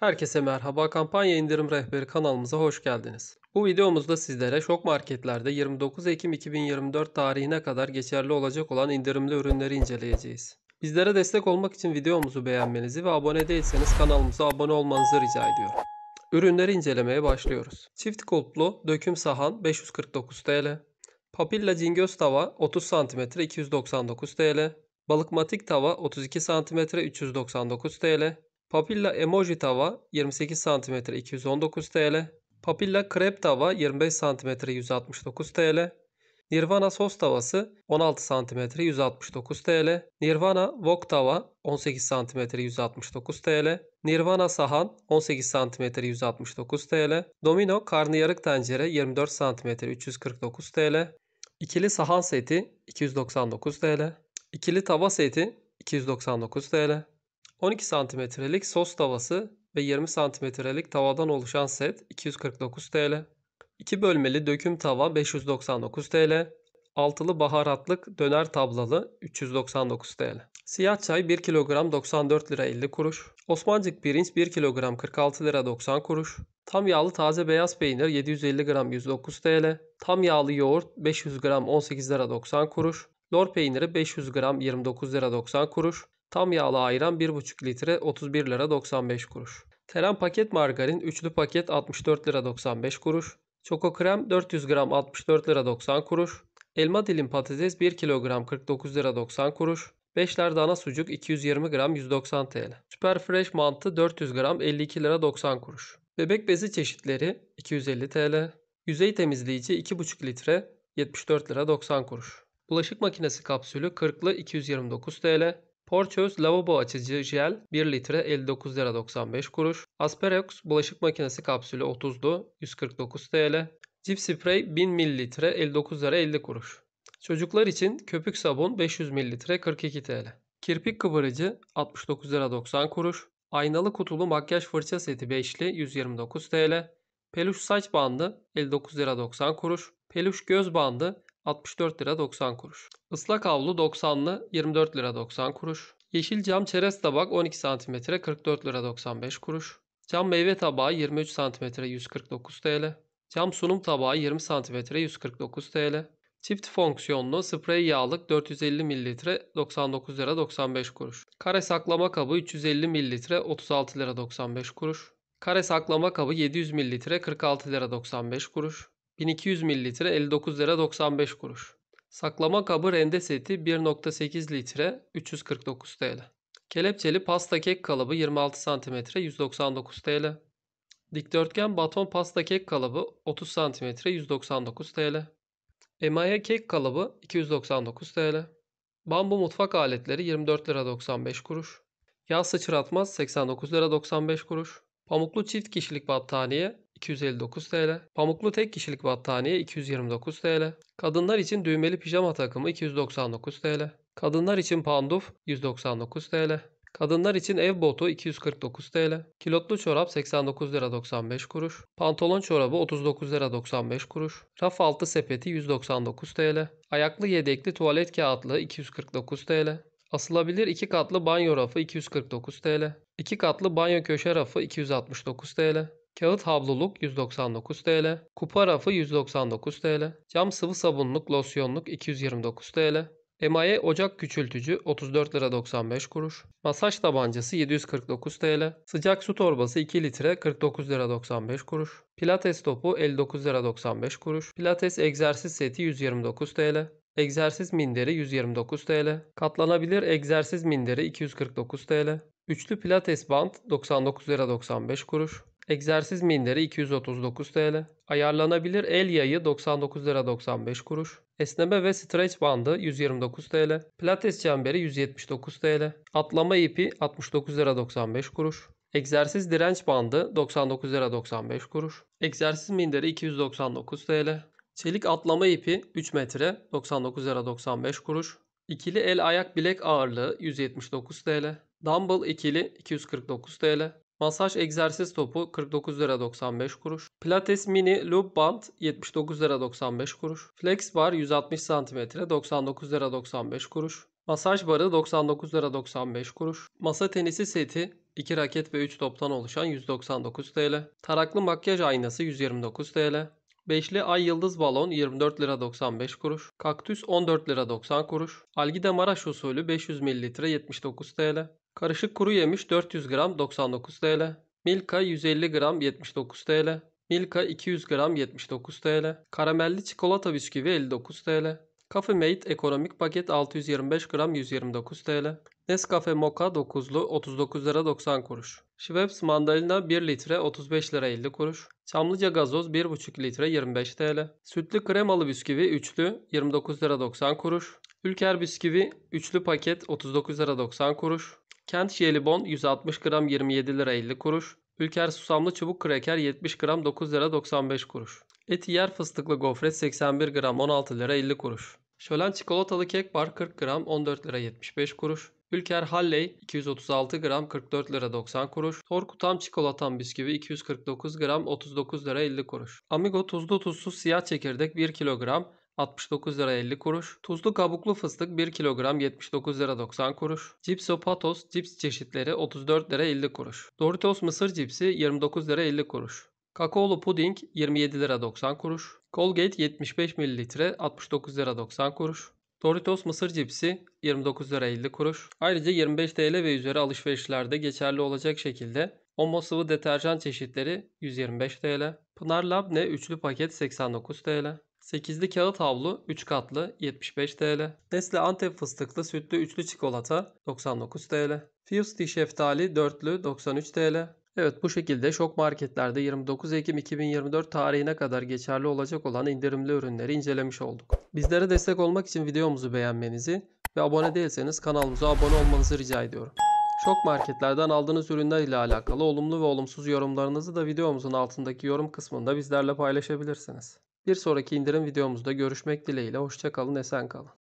Herkese merhaba kampanya indirim rehberi kanalımıza hoş geldiniz. Bu videomuzda sizlere şok marketlerde 29 Ekim 2024 tarihine kadar geçerli olacak olan indirimli ürünleri inceleyeceğiz. Bizlere destek olmak için videomuzu beğenmenizi ve abone değilseniz kanalımıza abone olmanızı rica ediyorum. Ürünleri incelemeye başlıyoruz. Çift kulplu döküm sahan 549 TL. Papilla cingöz tava 30 cm 299 TL. Balıkmatik tava 32 cm 399 TL. Papilla emoji tava 28 cm 219 TL. Papilla krep tava 25 cm 169 TL. Nirvana sos tavası 16 cm 169 TL. Nirvana wok tava 18 cm 169 TL. Nirvana sahan 18 cm 169 TL. Domino karnıyarık tencere 24 cm 349 TL. İkili sahan seti 299 TL. İkili tava seti 299 TL. 12 santimetrelik sos tavası ve 20 santimetrelik tavadan oluşan set 249 TL. 2 bölmeli döküm tava 599 TL. Altılı baharatlık döner tablalı 399 TL. Siyah çay 1 kilogram 94 lira 50 kuruş. Osmancık pirinç 1 kilogram 46 lira 90 kuruş. Tam yağlı taze beyaz peynir 750 gram 109 TL. Tam yağlı yoğurt 500 gram 18 lira 90 kuruş. Lor peyniri 500 gram 29 lira 90 kuruş. Tam yağlı ayran 1,5 litre 31 lira 95 kuruş. Teren paket margarin üçlü paket 64 lira 95 kuruş. Çoko krem 400 gram 64 lira 90 kuruş. Elma dilim patates 1 kilogram 49 lira 90 kuruş. Beşler dana sucuk 220 gram 190 TL. Süper Fresh mantı 400 gram 52 lira 90 kuruş. Bebek bezi çeşitleri 250 TL. Yüzey temizleyici 2,5 litre 74 lira 90 kuruş. Bulaşık makinesi kapsülü 40'lı 229 TL. Porteus lavabo açıcı jel 1 litre 59 lira 95 kuruş. Asperox bulaşık makinesi kapsülü 30'lu 149 TL. Cip sprey 1000 mililitre 59 lira 50 kuruş. Çocuklar için köpük sabun 500 mililitre 42 TL. Kirpik kıvırıcı 69 lira 90 kuruş. Aynalı kutulu makyaj fırça seti 5'li 129 TL. Peluş saç bandı 59 lira 90 kuruş. Peluş göz bandı 64 lira 90 kuruş. Islak havlu 90'lı 24 lira 90 kuruş. Yeşil cam çerez tabak 12 cm 44 lira 95 kuruş. Cam meyve tabağı 23 cm 149 TL. Cam sunum tabağı 20 cm 149 TL. Çift fonksiyonlu sprey yağlık 450 ml 99 lira 95 kuruş. Kare saklama kabı 350 ml 36 lira 95 kuruş. Kare saklama kabı 700 ml 46 lira 95 kuruş. 1200 mililitre 59 lira 95 kuruş. Saklama kabı rende seti 1.8 litre 349 TL. Kelepçeli pasta kek kalıbı 26 cm 199 TL. Dikdörtgen baton pasta kek kalıbı 30 cm 199 TL. Emaye kek kalıbı 299 TL. Bambu mutfak aletleri 24 lira 95 kuruş. Yağ sıçratmaz 89 lira 95 kuruş. Pamuklu çift kişilik battaniye 259 TL. Pamuklu tek kişilik battaniye 229 TL. Kadınlar için düğmeli pijama takımı 299 TL. Kadınlar için panduf 199 TL. Kadınlar için ev botu 249 TL. Kilotlu çorap 89 lira 95 kuruş. Pantolon çorabı 39 lira 95 kuruş. Raf altı sepeti 199 TL. Ayaklı yedekli tuvalet kağıtlı 249 TL. Asılabilir 2 katlı banyo rafı 249 TL. 2 katlı banyo köşe rafı 269 TL. Kağıt havluluk 199 TL. Kupa rafı 199 TL. Cam sıvı sabunluk losyonluk 229 TL. Emaye ocak küçültücü 34 lira 95 kuruş. Masaj tabancası 749 TL. Sıcak su torbası 2 litre 49 lira 95 kuruş. Pilates topu 59 lira 95 kuruş. Pilates egzersiz seti 129 TL. Egzersiz minderi 129 TL. Katlanabilir egzersiz minderi 249 TL. Üçlü pilates band 99 lira 95 kuruş. Egzersiz minderi 239 TL. Ayarlanabilir el yayı 99 lira 95 kuruş. Esneme ve streç bandı 129 TL. Pilates çemberi 179 TL. Atlama ipi 69 lira 95 kuruş. Egzersiz direnç bandı 99 lira 95 kuruş. Egzersiz minderi 299 TL. Çelik atlama ipi 3 metre 99 lira 95 kuruş. İkili el ayak bilek ağırlığı 179 TL. Dumbbell ikili 249 TL. Masaj egzersiz topu 49 lira 95 kuruş. Pilates mini loop band 79 lira 95 kuruş. Flex bar 160 cm 99 lira 95 kuruş. Masaj barı 99 lira 95 kuruş. Masa tenisi seti 2 raket ve 3 toptan oluşan 199 TL. Taraklı makyaj aynası 129 TL. Beşli ay yıldız balon 24 lira 95 kuruş. Kaktüs 14 lira 90 kuruş. Algida Maraş usulü 500 ml 79 TL. Karışık kuru yemiş 400 gram 99 TL. Milka 150 gram 79 TL. Milka 200 gram 79 TL. Karamelli çikolata bisküvi 59 TL. Cafe Mate ekonomik paket 625 gram 129 TL. Nescafe Moka 9'lu 39 lira 90 kuruş. Schweppes mandalina 1 litre 35 lira 50 kuruş. Çamlıca gazoz 1,5 litre 25 TL. Sütlü kremalı bisküvi üçlü 29 lira 90 kuruş. Ülker bisküvi üçlü paket 39 lira 90 kuruş. Kent jelibon 160 gram 27 lira 50 kuruş. Ülker susamlı çubuk kreker 70 gram 9 lira 95 kuruş. Eti yer fıstıklı gofret 81 gram 16 lira 50 kuruş. Şölen çikolatalı kek bar 40 gram 14 lira 75 kuruş. Ülker Halley 236 gram 44 lira 90 kuruş. Torku Torkutam çikolatam bisküvi 249 gram 39 lira 50 kuruş. Amigo tuzlu tuzsuz siyah çekirdek 1 kilogram 69 lira 50 kuruş. Tuzlu kabuklu fıstık 1 kilogram 79 lira 90 kuruş. Cipso Patos cips çeşitleri 34 lira 50 kuruş. Doritos mısır cipsi 29 lira 50 kuruş. Kakaolu puding 27 lira 90 kuruş. Colgate 75 mililitre 69 lira 90 kuruş. Doritos mısır cipsi 29 lira 50 kuruş. Ayrıca 25 TL ve üzeri alışverişlerde geçerli olacak şekilde Omo sıvı deterjan çeşitleri 125 TL. Pınar Labne üçlü paket 89 TL. 8'li kağıt havlu 3 katlı 75 TL. Nesle Antep fıstıklı sütlü üçlü çikolata 99 TL. Fusti şeftali dörtlü 93 TL. Evet bu şekilde şok marketlerde 29 Ekim 2024 tarihine kadar geçerli olacak olan indirimli ürünleri incelemiş olduk. Bizlere destek olmak için videomuzu beğenmenizi ve abone değilseniz kanalımıza abone olmanızı rica ediyorum. Şok marketlerden aldığınız ürünler ile alakalı olumlu ve olumsuz yorumlarınızı da videomuzun altındaki yorum kısmında bizlerle paylaşabilirsiniz. Bir sonraki indirim videomuzda görüşmek dileğiyle. Hoşçakalın, esen kalın.